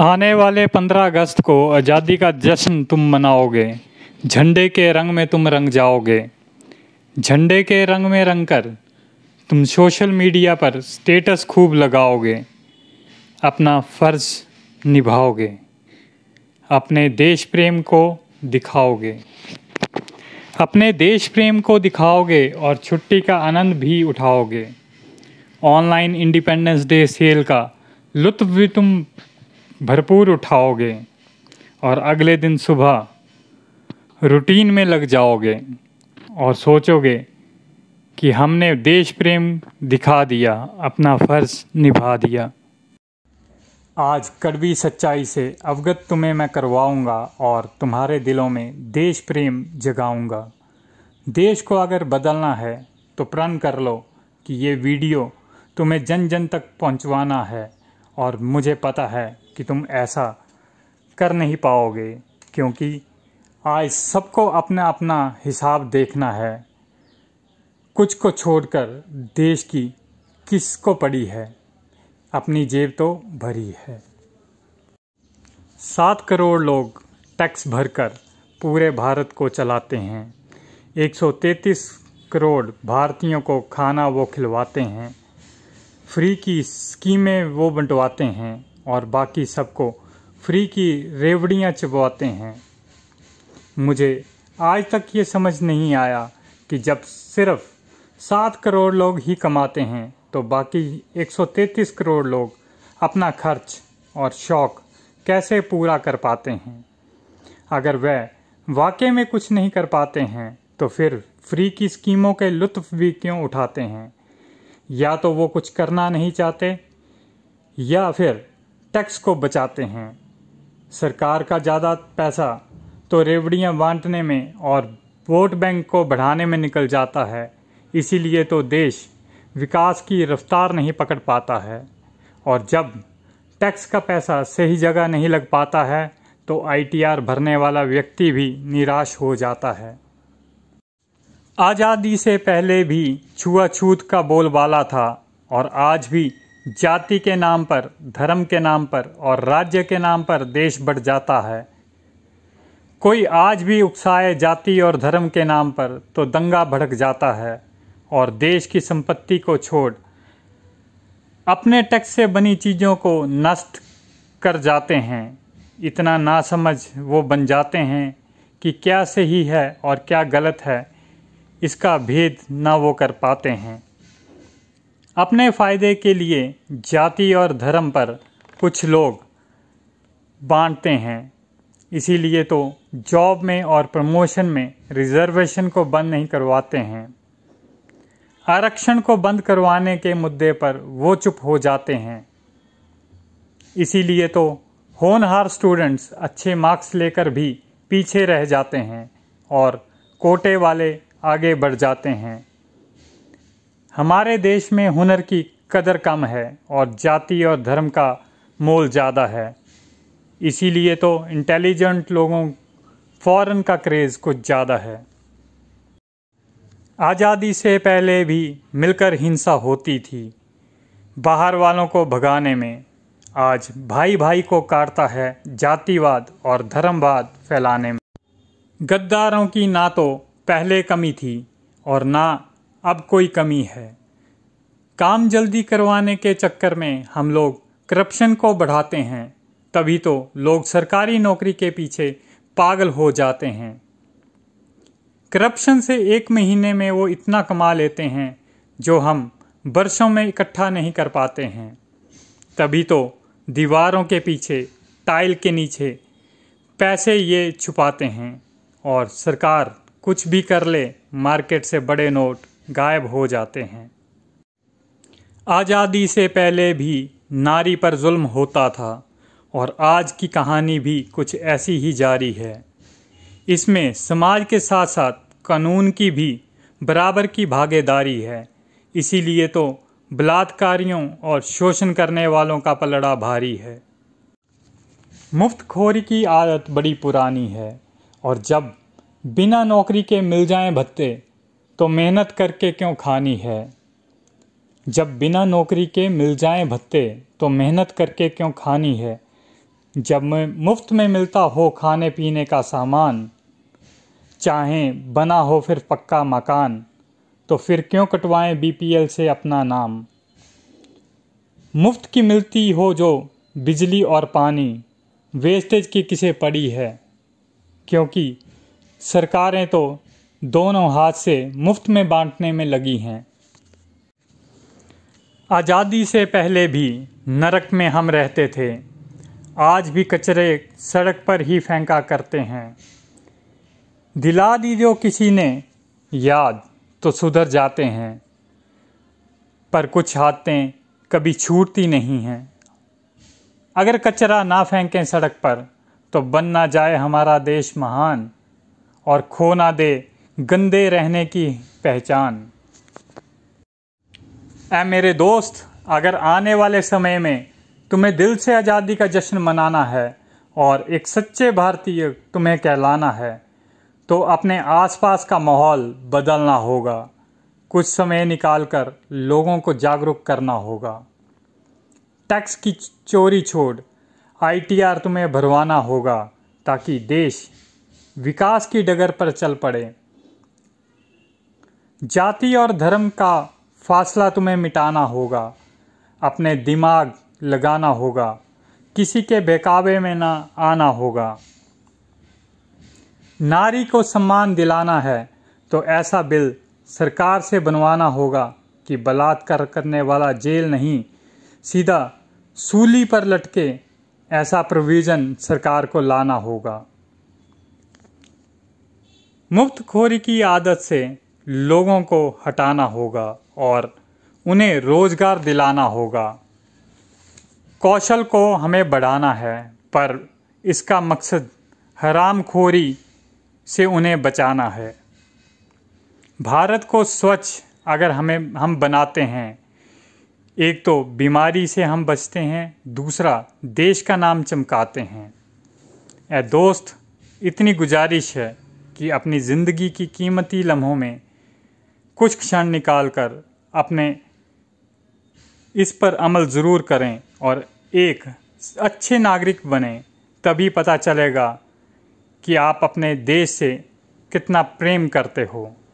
आने वाले 15 अगस्त को आज़ादी का जश्न तुम मनाओगे झंडे के रंग में तुम रंग जाओगे झंडे के रंग में रंग कर तुम सोशल मीडिया पर स्टेटस खूब लगाओगे अपना फ़र्ज निभाओगे अपने देश प्रेम को दिखाओगे अपने देश प्रेम को दिखाओगे और छुट्टी का आनंद भी उठाओगे ऑनलाइन इंडिपेंडेंस डे सेल का लुत्फ भी तुम भरपूर उठाओगे और अगले दिन सुबह रूटीन में लग जाओगे और सोचोगे कि हमने देश प्रेम दिखा दिया अपना फ़र्ज निभा दिया आज कड़वी सच्चाई से अवगत तुम्हें मैं करवाऊंगा और तुम्हारे दिलों में देश प्रेम जगाऊंगा देश को अगर बदलना है तो प्रण कर लो कि ये वीडियो तुम्हें जन जन तक पहुंचवाना है और मुझे पता है कि तुम ऐसा कर नहीं पाओगे क्योंकि आज सबको अपना अपना हिसाब देखना है कुछ को छोड़कर देश की किसको पड़ी है अपनी जेब तो भरी है सात करोड़ लोग टैक्स भरकर पूरे भारत को चलाते हैं 133 करोड़ भारतीयों को खाना वो खिलवाते हैं फ्री की स्कीमें वो बंटवाते हैं और बाकी सबको फ्री की रेवड़ियाँ चिबवाते हैं मुझे आज तक ये समझ नहीं आया कि जब सिर्फ सात करोड़ लोग ही कमाते हैं तो बाकी 133 करोड़ लोग अपना खर्च और शौक़ कैसे पूरा कर पाते हैं अगर वह वाकई में कुछ नहीं कर पाते हैं तो फिर फ्री की स्कीमों के लुत्फ भी क्यों उठाते हैं या तो वो कुछ करना नहीं चाहते या फिर टैक्स को बचाते हैं सरकार का ज़्यादा पैसा तो रेवड़ियाँ बांटने में और वोट बैंक को बढ़ाने में निकल जाता है इसीलिए तो देश विकास की रफ्तार नहीं पकड़ पाता है और जब टैक्स का पैसा सही जगह नहीं लग पाता है तो आईटीआर भरने वाला व्यक्ति भी निराश हो जाता है आज़ादी से पहले भी छुआछूत का बोलबाला था और आज भी जाति के नाम पर धर्म के नाम पर और राज्य के नाम पर देश बढ़ जाता है कोई आज भी उकसाए जाति और धर्म के नाम पर तो दंगा भड़क जाता है और देश की संपत्ति को छोड़ अपने टैक्स से बनी चीज़ों को नष्ट कर जाते हैं इतना नासमझ वो बन जाते हैं कि क्या सही है और क्या गलत है इसका भेद ना वो कर पाते हैं अपने फ़ायदे के लिए जाति और धर्म पर कुछ लोग बांटते हैं इसीलिए तो जॉब में और प्रमोशन में रिजर्वेशन को बंद नहीं करवाते हैं आरक्षण को बंद करवाने के मुद्दे पर वो चुप हो जाते हैं इसीलिए तो होनहार स्टूडेंट्स अच्छे मार्क्स लेकर भी पीछे रह जाते हैं और कोटे वाले आगे बढ़ जाते हैं हमारे देश में हुनर की कदर कम है और जाति और धर्म का मोल ज़्यादा है इसीलिए तो इंटेलिजेंट लोगों फॉरेन का क्रेज़ कुछ ज़्यादा है आज़ादी से पहले भी मिलकर हिंसा होती थी बाहर वालों को भगाने में आज भाई भाई को काटता है जातिवाद और धर्मवाद फैलाने में गद्दारों की ना तो पहले कमी थी और ना अब कोई कमी है काम जल्दी करवाने के चक्कर में हम लोग करप्शन को बढ़ाते हैं तभी तो लोग सरकारी नौकरी के पीछे पागल हो जाते हैं करप्शन से एक महीने में वो इतना कमा लेते हैं जो हम वर्षों में इकट्ठा नहीं कर पाते हैं तभी तो दीवारों के पीछे टाइल के नीचे पैसे ये छुपाते हैं और सरकार कुछ भी कर ले मार्केट से बड़े नोट गायब हो जाते हैं आज़ादी से पहले भी नारी पर जुल्म होता था और आज की कहानी भी कुछ ऐसी ही जारी है इसमें समाज के साथ साथ कानून की भी बराबर की भागीदारी है इसीलिए तो बलात्कारियों और शोषण करने वालों का पलड़ा भारी है मुफ्तखोरी की आदत बड़ी पुरानी है और जब बिना नौकरी के मिल जाएं भत्ते तो मेहनत करके क्यों खानी है जब बिना नौकरी के मिल जाएं भत्ते तो मेहनत करके क्यों खानी है जब मैं मुफ्त में मिलता हो खाने पीने का सामान चाहे बना हो फिर पक्का मकान तो फिर क्यों कटवाएं बीपीएल से अपना नाम मुफ्त की मिलती हो जो बिजली और पानी वेस्टेज की किसे पड़ी है क्योंकि सरकारें तो दोनों हाथ से मुफ्त में बांटने में लगी हैं आज़ादी से पहले भी नरक में हम रहते थे आज भी कचरे सड़क पर ही फेंका करते हैं दिला दी जो किसी ने याद तो सुधर जाते हैं पर कुछ हाथें कभी छूटती नहीं हैं अगर कचरा ना फेंकें सड़क पर तो बन ना जाए हमारा देश महान और खो ना दे गंदे रहने की पहचान ए मेरे दोस्त अगर आने वाले समय में तुम्हें दिल से आज़ादी का जश्न मनाना है और एक सच्चे भारतीय तुम्हें कहलाना है तो अपने आसपास का माहौल बदलना होगा कुछ समय निकालकर लोगों को जागरूक करना होगा टैक्स की चोरी छोड़ आईटीआर तुम्हें भरवाना होगा ताकि देश विकास की डगर पर चल पड़े जाति और धर्म का फासला तुम्हें मिटाना होगा अपने दिमाग लगाना होगा किसी के बेकाबे में ना आना होगा नारी को सम्मान दिलाना है तो ऐसा बिल सरकार से बनवाना होगा कि बलात्कार करने वाला जेल नहीं सीधा सूली पर लटके ऐसा प्रोविज़न सरकार को लाना होगा मुफ्तखोरी की आदत से लोगों को हटाना होगा और उन्हें रोजगार दिलाना होगा कौशल को हमें बढ़ाना है पर इसका मकसद हरामखोरी से उन्हें बचाना है भारत को स्वच्छ अगर हमें हम बनाते हैं एक तो बीमारी से हम बचते हैं दूसरा देश का नाम चमकाते हैं ए दोस्त इतनी गुजारिश है कि अपनी ज़िंदगी की कीमती लम्हों में कुछ क्षण निकाल कर अपने इस पर अमल ज़रूर करें और एक अच्छे नागरिक बने तभी पता चलेगा कि आप अपने देश से कितना प्रेम करते हो